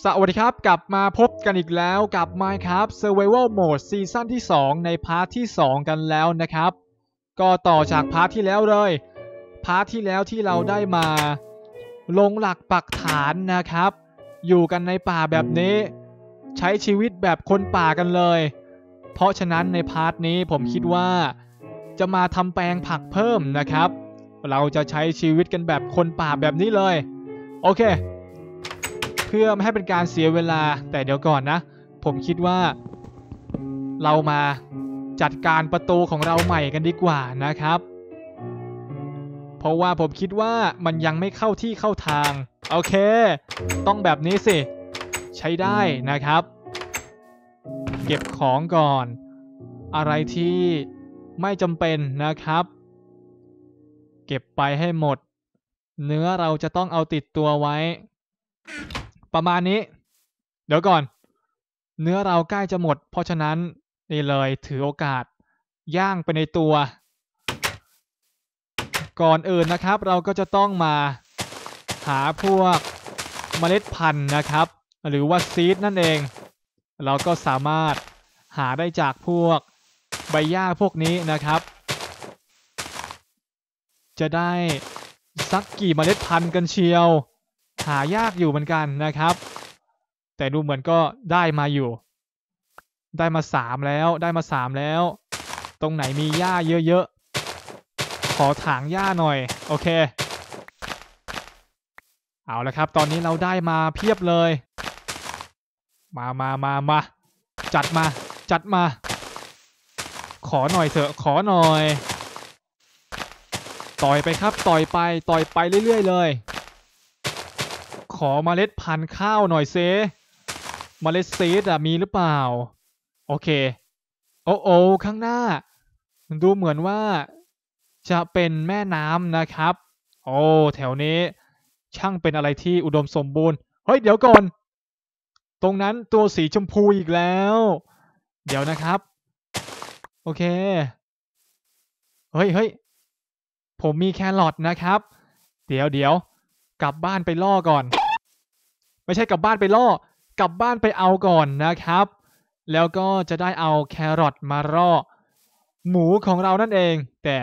สวัสดีครับ กลับมาพบกันอีกแล้วกับ Minecraft Survival Mode ซีซั่นที่2 ในพาร์ทที่ 2 กันแล้วนะครับ ก็ต่อจากพาร์ทที่แล้วเลย พาร์ทที่แล้วที่เราได้มา ลงหลักปักฐานนะครับ อยู่กันในป่าแบบนี้ ใช้ชีวิตแบบคนป่ากันเลย เพราะฉะนั้นในพาร์ทนี้ผมคิดว่า จะมาทำแปลงผักเพิ่มนะครับ เราจะใช้ชีวิตกันแบบคนป่าแบบนี้เลย โอเคพื่อไม่ให้เป็นการเสียเวลาแต่เดี๋ยวก่อนนะ ผมคิดว่า เรามาจัดการประตูของเราใหม่กันดีกว่านะครับ เพราะว่าผมคิดว่ามันยังไม่เข้าที่เข้าทาง โอเค ต้องแบบนี้สิใช้ได้นะครับ เก็บของก่อน อะไรที่ไม่จำเป็นนะครับ เก็บไปให้หมด เนื้อเราจะต้องเอาติดตัวไว้ประมาณนี้เดี๋ยวก่อนเนื้อเราใกล้จะหมด เพราะฉะนั้นนี่เลยถือโอกาสย่างไปในตัว ก่อนอื่นนะครับเราก็จะต้องมาหาพวกเมล็ดพันธุ์นะครับ หรือว่าซีดนั่นเอง เราก็สามารถหาได้จากพวกใบหญ้าพวกนี้นะครับ จะได้สักกี่เมล็ดพันธุ์กันเชียวหายากอยู่เหมือนกันนะครับ แต่ดูเหมือนก็ได้มาอยู่ ได้มาสามแล้วได้มาสามแล้ว ตรงไหนมีหญ้า เยอะๆขอ ถางหญ้า หน่อย โอเค เอาละครับ ตอนนี้เราได้มา เพียบเลย มามามามาจัดมาจัดมา ขอหน่อยเถอะ ขอหน่อย ต่อยไปครับต่อย ไปต่อยไปเรื่อย ๆ เลยขอมเมล็ดพันธุ์ข้าวหน่อยเซมเมล็ดซีดอะมีหรือเปล่า โอเคโอ้โอข้างหน้าดูเหมือนว่าจะเป็นแม่น้ำนะครับ โอ้แถวนี้ ช่างเป็นอะไรที่อุดมสมบูรณ์เฮ้ยเดี๋ยวก่อน ตรงนั้นตัวสีชมพูอีกแล้ว เดี๋ยวนะครับ โอเค เฮ้ยเฮ้ยผมมีแครอทนะครับ เดี๋ยวเดี๋ยวกลับบ้านไปล่อก่อนไม่ใช่กลับบ้านไปล่อ กลับบ้านไปเอาก่อนนะครับ แล้วก็จะได้เอาแครอทมาล่อหมูของเรานั่นเอง แต่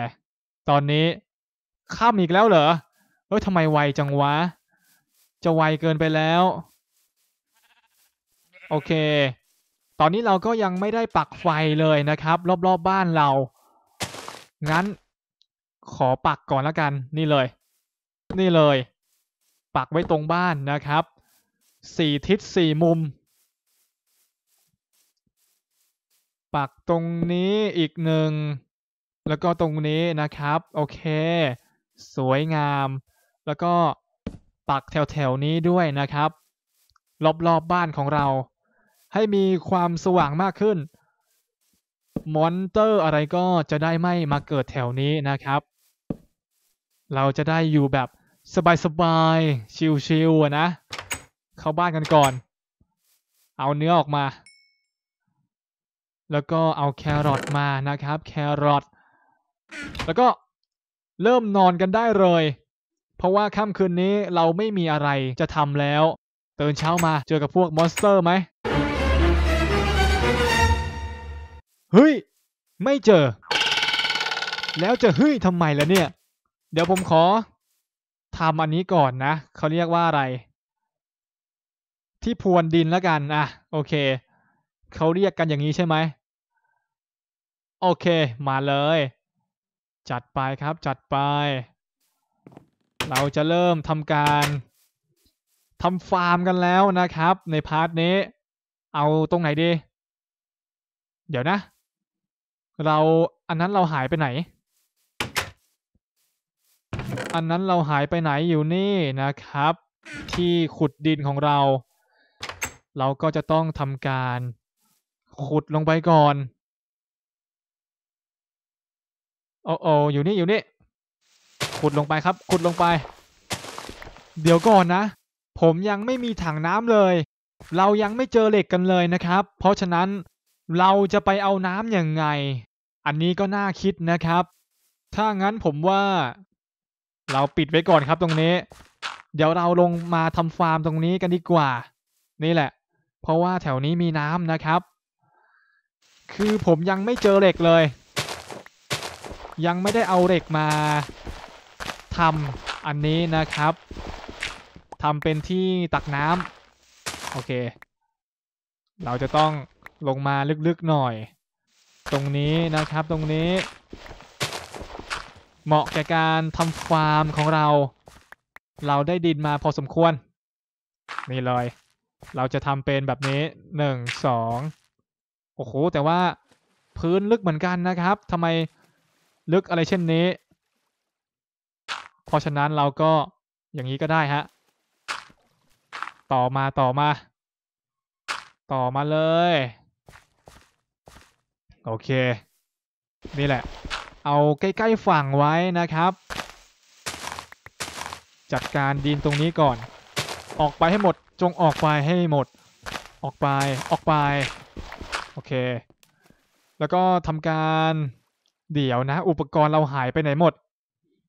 ตอนนี้ข้ามอีกแล้วเหรอเอ้ยทำไมไวจังวะ จะไวเกินไปแล้ว โอเค ตอนนี้เราก็ยังไม่ได้ปักไฟเลยนะครับ รอบๆบบ้านเรา งั้น ขอปักก่อนแล้วกัน นี่เลย นี่เลย ปักไว้ตรงบ้านนะครับสี่ทิศสี่มุม ปักตรงนี้อีกหนึ่ง แล้วก็ตรงนี้นะครับ โอเค สวยงาม แล้วก็ปักแถวแถวนี้ด้วยนะครับ รอบๆบบ้านของเรา ให้มีความสว่างมากขึ้น มอนเตอร์อะไรก็จะได้ไม่มาเกิดแถวนี้นะครับ เราจะได้อยู่แบบ สบายๆ ชิลๆนะเข้าบ้านกันก่อน เอาเนื้อออกมา แล้วก็เอาแครอทมานะครับแครอท แล้วก็เริ่มนอนกันได้เลย เพราะว่าค่ำคืนนี้เราไม่มีอะไรจะทำแล้วตื่นเช้ามาเจอกับพวกมอนสเตอร์ไหมเฮ้ย ไม่เจอ แล้วจะเฮ้ยทำไมล่ะเนี่ย เดี๋ยวผมขอทำอันนี้ก่อนนะ เขาเรียกว่าอะไรที่พวนดินแล้วกัน อ่ะ โอเค เขาเรียกกันอย่างนี้ใช่ไหม โอเคมาเลย จัดไปครับ จัดไป เราจะเริ่มทำการทำฟาร์มกันแล้วนะครับ ในพาร์ทนี้ เอาตรงไหนดี เดี๋ยวนะ เราอันนั้นเราหายไปไหน อันนั้นเราหายไปไหนอยู่นี่นะครับ ที่ขุดดินของเราเราก็จะต้องทำการ ขุดลงไปก่อน โอ้โออยู่นี่อยู่นี่ ขุดลงไปครับ ขุดลงไป เดี๋ยวก่อนนะ ผมยังไม่มีถังน้ำเลย เรายังไม่เจอเหล็กกันเลยนะครับ เพราะฉะนั้นเราจะไปเอาน้ำยังไง อันนี้ก็น่าคิดนะครับ ถ้า งั้นผมว่า เราปิดไว้ก่อนครับตรงนี้ เดี๋ยวเราลงมาทำฟาร์มตรงนี้กันดีกว่า นี่แหละเพราะว่าแถวนี้มีน้ำนะครับ คือผมยังไม่เจอเหล็กเลย ยังไม่ได้เอาเหล็กมาทำอันนี้นะครับ ทำเป็นที่ตักน้ำโอเค เราจะต้องลงมาลึกๆหน่อย ตรงนี้นะครับ ตรงนี้ เหมาะแก่การทำฟาร์มของเรา เราได้ดินมาพอสมควร นี่เลยเราจะทำเป็นแบบนี้หนึ่งสองโอ้โห แต่ว่าพื้นลึกเหมือนกันนะครับทำไมลึกอะไรเช่นนี้ เพราะฉะนั้นเราก็อย่างนี้ก็ได้ฮะ ต่อมาต่อมา ต่อมาเลย โอเค นี่แหละ เอาใกล้ ๆ ฝั่งไว้นะครับ จัดการดินตรงนี้ก่อน ออกไปให้หมดจงออกไปให้หมด ออกไป ออกไป โอเค แล้วก็ทำการ เดี๋ยวนะ อุปกรณ์เราหายไปไหนหมด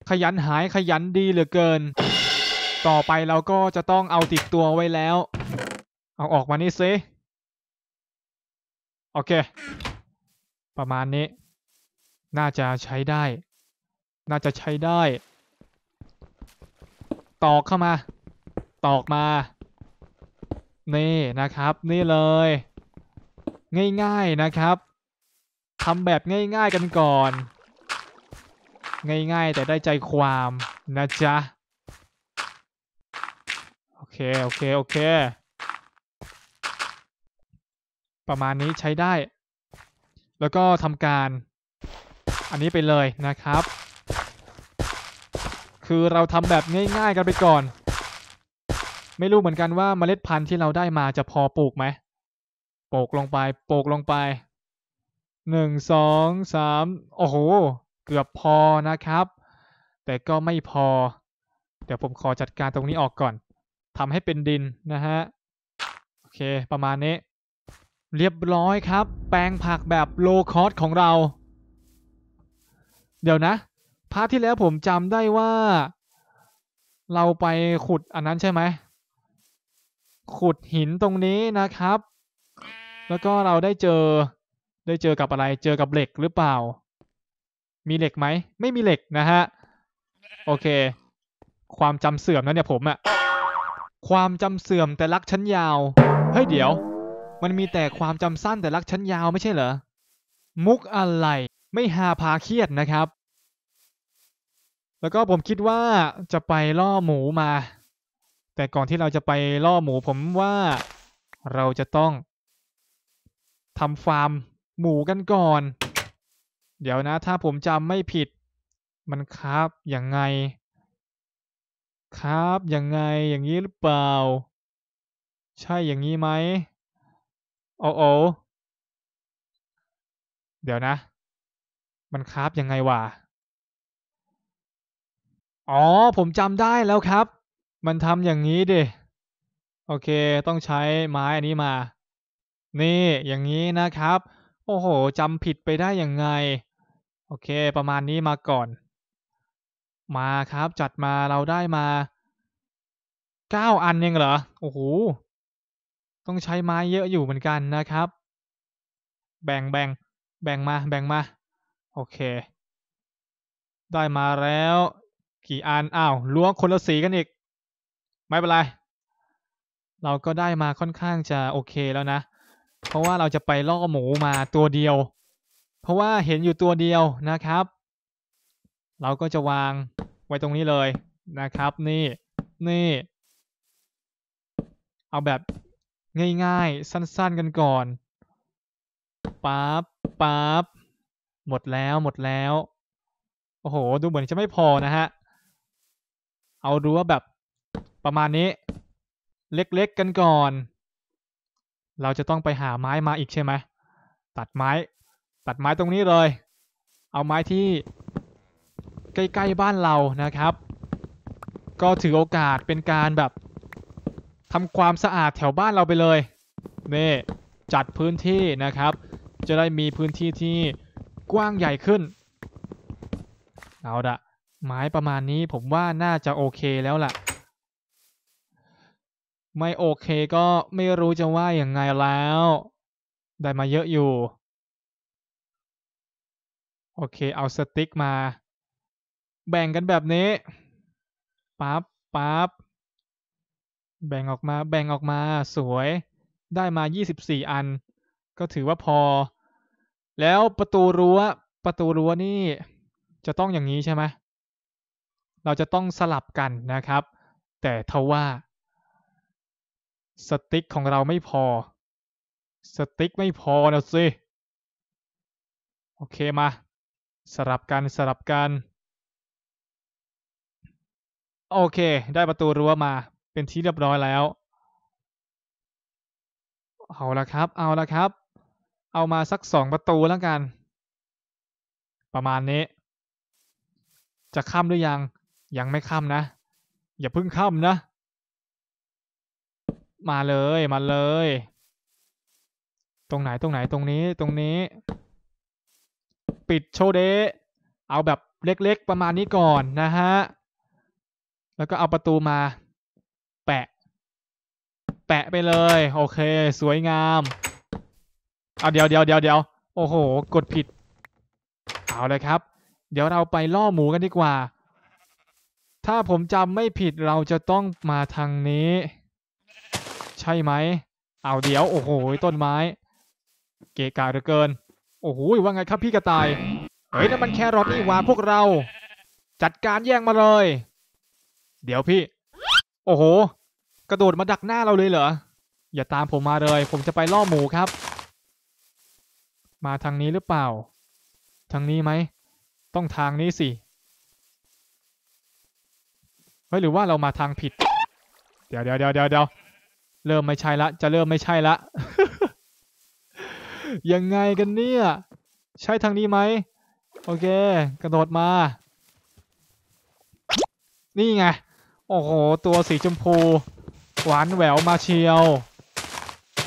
ขยันหายขยันดีเหลือเกิน ต่อไปเราก็จะต้องเอาติดตัวไว้แล้ว เอาออกมานี่สิโอเค ประมาณนี้ น่าจะใช้ได้ น่าจะใช้ได้ ตอกเข้ามา ตอกมานี่นะครับนี่เลย ง่ายๆนะครับทำแบบง่ายๆกันก่อน ง่ายๆแต่ได้ใจความนะจ๊ะ โอเคโอเคโอเค ประมาณนี้ใช้ได้ แล้วก็ทำการอันนี้ไปเลยนะครับ คือเราทำแบบง่ายๆกันไปก่อนไม่รู้เหมือนกันว่าเมล็ดพันธุ์ที่เราได้มาจะพอปลูกไหม ปลูกลงไป ปลูกลงไป หนึ่ง สองสามโอ้โห เกือบพอนะครับ แต่ก็ไม่พอ เดี๋ยวผมขอจัดการตรงนี้ออกก่อน ทำให้เป็นดินนะฮะ โอเคประมาณนี้ เรียบร้อยครับ แปลงผักแบบโลคอสของเรา เดี๋ยวนะ พาร์ทที่แล้วผมจำได้ว่า เราไปขุดอันนั้นใช่ไหมขุดหินตรงนี้นะครับ แล้วก็เราได้เจอได้เจอกับอะไร เจอกับเหล็กหรือเปล่า มีเหล็กไหม ไม่มีเหล็กนะฮะ โอเค ความจำเสื่อมนะเนี่ยผมอะความจำเสื่อมแต่รักชั้นยาว เฮ้ยเดี๋ยว มันมีแต่ความจำสั้นแต่รักชั้นยาวไม่ใช่เหรอ มุกอะไร ไม่หาพาเครียดนะครับ แล้วก็ผมคิดว่าจะไปล่อหมูมาแต่ก่อนที่เราจะไปล่อหมูผมว่า เราจะต้องทำฟาร์มหมูกันก่อน เดี๋ยวนะถ้าผมจำไม่ผิด มันครับอย่างไง ครับอย่างไงอย่างนี้หรือเปล่า ใช่อย่างนี้ไหมโอ้โอเดี๋ยวนะ มันครับยังไงวะอ๋อผมจำได้แล้วครับมันทำอย่างนี้ดิ โอเคต้องใช้ไม้อันนี้มานี่อย่างนี้นะครับ โอ้โหจำผิดไปได้ยังไง โอเคประมาณนี้มาก่อน มาครับจัดมาเราได้มาเก้าอันยังเหรอโอ้โห ต้องใช้ไม้เยอะอยู่เหมือนกันนะครับ แบ่งแบ่งแบ่งมาแบ่งมาโอเค ได้มาแล้ว กี่อันอ้าวล้วงคนละสีกันอีกไม่เป็นไร เราก็ได้มาค่อนข้างจะโอเคแล้วนะ เพราะว่าเราจะไปล่อหมูมาตัวเดียว เพราะว่าเห็นอยู่ตัวเดียวนะครับ เราก็จะวางไว้ตรงนี้เลยนะครับ นี่นี่ เอาแบบง่ายๆสั้น ๆกันก่อนปั๊บปั๊บหมดแล้วหมดแล้วโอ้โห ดูเหมือนจะไม่พอนะฮะเอารู้วแบบประมาณนี้เล็กๆกันก่อน เราจะต้องไปหาไม้มาอีกใช่ไหม ตัดไม้ตัดไม้ตรงนี้เลย เอาไม้ที่ใกล้ๆบ้านเรานะครับ ก็ถือโอกาสเป็นการแบบทำความสะอาดแถวบ้านเราไปเลยนี่จัดพื้นที่นะครับ จะได้มีพื้นที่ที่กว้างใหญ่ขึ้นเอาละไม้ประมาณนี้ผมว่าน่าจะโอเคแล้วล่ะไม่โอเคก็ไม่รู้จะว่าอย่างไงแล้ว ได้มาเยอะอยู่ โอเคเอาสติ๊กมา แบ่งกันแบบนี้ปับปั๊บแบ่งออกมาแบ่งออกมาสวยได้มา 24 อัน ก็ถือว่าพอ แล้วประตูรั้วประตูรั้วนี่จะต้องอย่างนี้ใช่ไหมเราจะต้องสลับกันนะครับ แต่ทว่าสติ๊กของเราไม่พอ สติ๊กไม่พอนะสิ โอเคมาสลับกันสลับกันโอเค ได้ประตูรั้วมา เป็นที่เรียบร้อยแล้ว เอาละครับ เอาละครับ เอามาสักสองประตูแล้วกัน ประมาณนี้ จะข้ามหรือยัง ยังไม่ข้ามนะ อย่าเพิ่งข้ามนะมาเลย มาเลย ตรงไหนตรงไหนตรงนี้ตรงนี้ ปิดโชเดยเอาแบบเล็ก ๆ ประมาณนี้ก่อนนะฮะ แล้วก็เอาประตูมา แปะ แปะไปเลย โอเค สวยงามเอาเดี๋ยวเดี๋ยวเดี๋ยวเดี๋ยวโอ้โห กดผิด เอาเลยครับ เดี๋ยวเราไปล่อหมูกันดีกว่า ถ้าผมจำไม่ผิดเราจะต้องมาทางนี้ใช่ไหมเอาเดี๋ยว โอ้โห ต้นไม้ เกะกะเหลือเกิน โอ้โหว่าไงครับพี่กระต่ายเฮ้ยนั่นมันแครอทนี่หว่าพวกเรา จัดการแย่งมาเลย เดี๋ยวพี่ โอ้โห กระโดดมาดักหน้าเราเลยเหรอ อย่าตามผมมาเลย ผมจะไปล่อหมูครับ มาทางนี้หรือเปล่า ทางนี้ไหม ต้องทางนี้สิเฮ้ยหรือว่าเรามาทางผิด เดี๋ยวเดี๋ยวเดี๋ยวเดี๋ยวเริ่มไม่ใช่ละจะเริ่มไม่ใช่ละ ยังไงกันเนี่ย ใช่ทางนี้ไหมโอเคกระโดดมา นี่ไง โอ้โห ตัวสีชมพู หวานแหววมาเชียว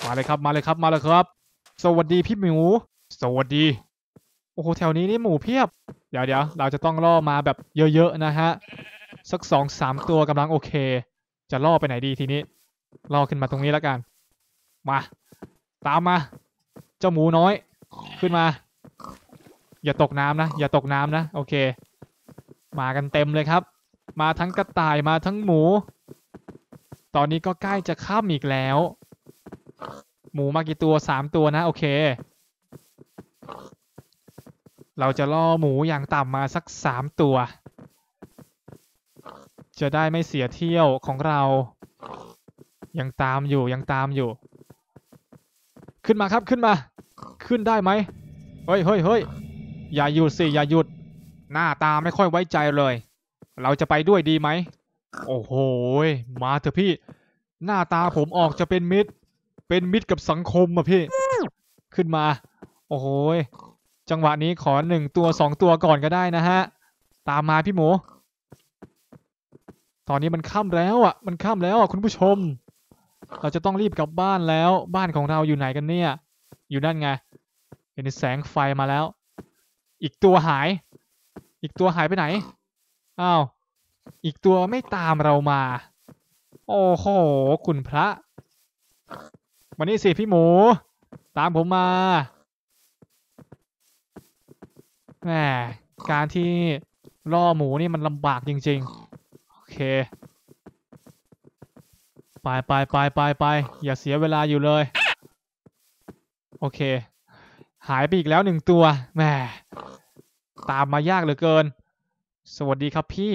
มาเลยครับ มาเลยครับ มาเลยครับ สวัสดีพี่หมู สวัสดี โอ้โห แถวนี้นี่หมูเพียบ เดี๋ยวเดี๋ยวเราจะต้องล่อมาแบบเยอะๆนะฮะ สักสองสามตัวกำลังโอเค จะล่อไปไหนดีทีนี้เราขึ้นมาตรงนี้แล้วกัน มาตามมา เจ้าหมูน้อย ขึ้นมา อย่าตกน้ำนะอย่าตกน้ำนะ โอเค มากันเต็มเลยครับ มาทั้งกระต่ายมาทั้งหมู ตอนนี้ก็ใกล้จะข้ามอีกแล้ว หมูมากี่ตัวสามตัวนะโอเค เราจะล่อหมูอย่างต่ำมาสักสามตัว จะได้ไม่เสียเที่ยวของเรายังตามอยู่ยังตามอยู่ ขึ้นมาครับขึ้นมา ขึ้นได้ไหมเฮ้ยเฮ้ยเฮ้ยอย่าหยุดสิอย่าหยุด หน้าตาไม่ค่อยไว้ใจเลย เราจะไปด้วยดีไหมโอ้โหมาเถอะพี่ หน้าตาผมออกจะเป็นมิตร เป็นมิตรกับสังคมอะพี่ ขึ้นมา โอ้โหจังหวะนี้ขอหนึ่งตัวสองตัวก่อนก็ได้นะฮะตามมาพี่หมู ตอนนี้มันค่ำแล้วอ่ะมันค่ำแล้วอ่ะคุณผู้ชมเราจะต้องรีบกลับบ้านแล้ว บ้านของเราอยู่ไหนกันเนี่ยอยู่นั่นไง เห็นแสงไฟมาแล้ว อีกตัวหาย อีกตัวหายไปไหนอ้าวอีกตัวไม่ตามเรามา โอ้โหคุณพระ วันนี้สิพี่หมู ตามผมมาแหมการที่ล่อหมูนี่มันลำบากจริงๆ โอเคไปไปไปไปไป อย่าเสียเวลาอยู่เลย โอเค หายไปอีกแล้วหนึ่งตัวแหมตามมายากเหลือเกิน สวัสดีครับพี่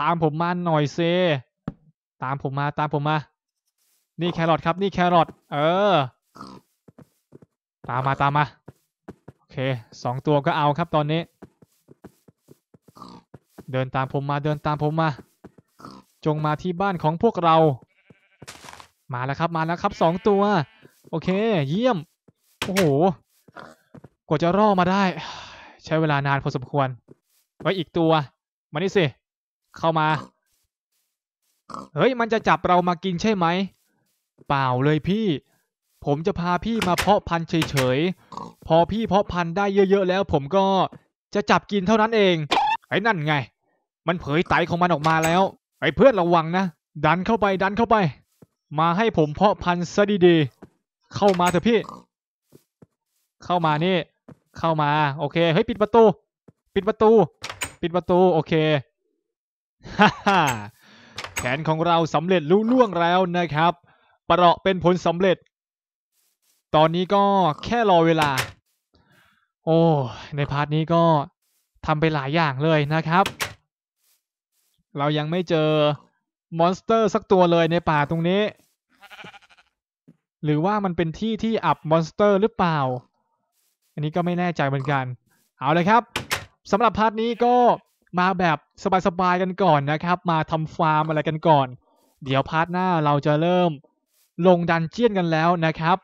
ตามผมมาหน่อยเซตามผมมาตามผมมา นี่แครอทครับนี่แครอทเออ ตามมาตามมาโอเคสองตัวก็เอาครับตอนนี้ เดินตามผมมาเดินตามผมมา จงมาที่บ้านของพวกเรามาแล้วครับมาแล้วครับสองตัว โอเค เยี่ยม โอ้โห กว่าจะรอดมาได้ ใช้เวลานานพอสมควรไว้อีกตัว มานี่สิเข้ามา เฮ้ยมันจะจับเรามากินใช่ไหม เปล่าเลยพี่ ผมจะพาพี่มาเพาะพันธุ์เฉยๆพอพี่เพาะพันธุ์ได้เยอะๆแล้ว ผมก็จะจับกินเท่านั้นเอง ไอ้นั่นไง มันเผยไตของมันออกมาแล้วไอ้เพื่อนระวังนะดันเข้าไปดันเข้าไปมาให้ผมเพาะพันธุ์ซะดี ๆ เข้ามาเถอะพี่ เข้ามานี่ เข้ามา โอเค เฮ้ย ปิดประตู ปิดประตู ปิดประตู โอเคฮ่าฮ่าแขนของเราสำเร็จลุล่วงแล้วนะครับ ประเหาะเป็นผลสำเร็จ ตอนนี้ก็แค่รอเวลา โอ้ ในพาร์ทนี้ก็ทำไปหลายอย่างเลยนะครับ เรายังไม่เจอมอนสเตอร์สักตัวเลยในป่าตรงนี้หรือว่ามันเป็นที่ที่อับมอนสเตอร์หรือเปล่า อันนี้ก็ไม่แน่ใจเหมือนกัน เอาเลยครับสำหรับพาร์ทนี้ก็มาแบบสบายๆกันก่อนนะครับ มาทำฟาร์มอะไรกันก่อน เดี๋ยวพาร์ทหน้าเราจะเริ่มลงดันเจียนกันแล้วนะครับ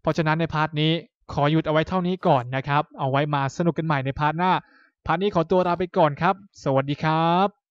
เพราะฉะนั้นในพาร์ทนี้ขอหยุดเอาไว้เท่านี้ก่อนนะครับ เอาไว้มาสนุกกันใหม่ในพาร์ทหน้า พาร์ทนี้ขอตัวลาไปก่อนครับ สวัสดีครับ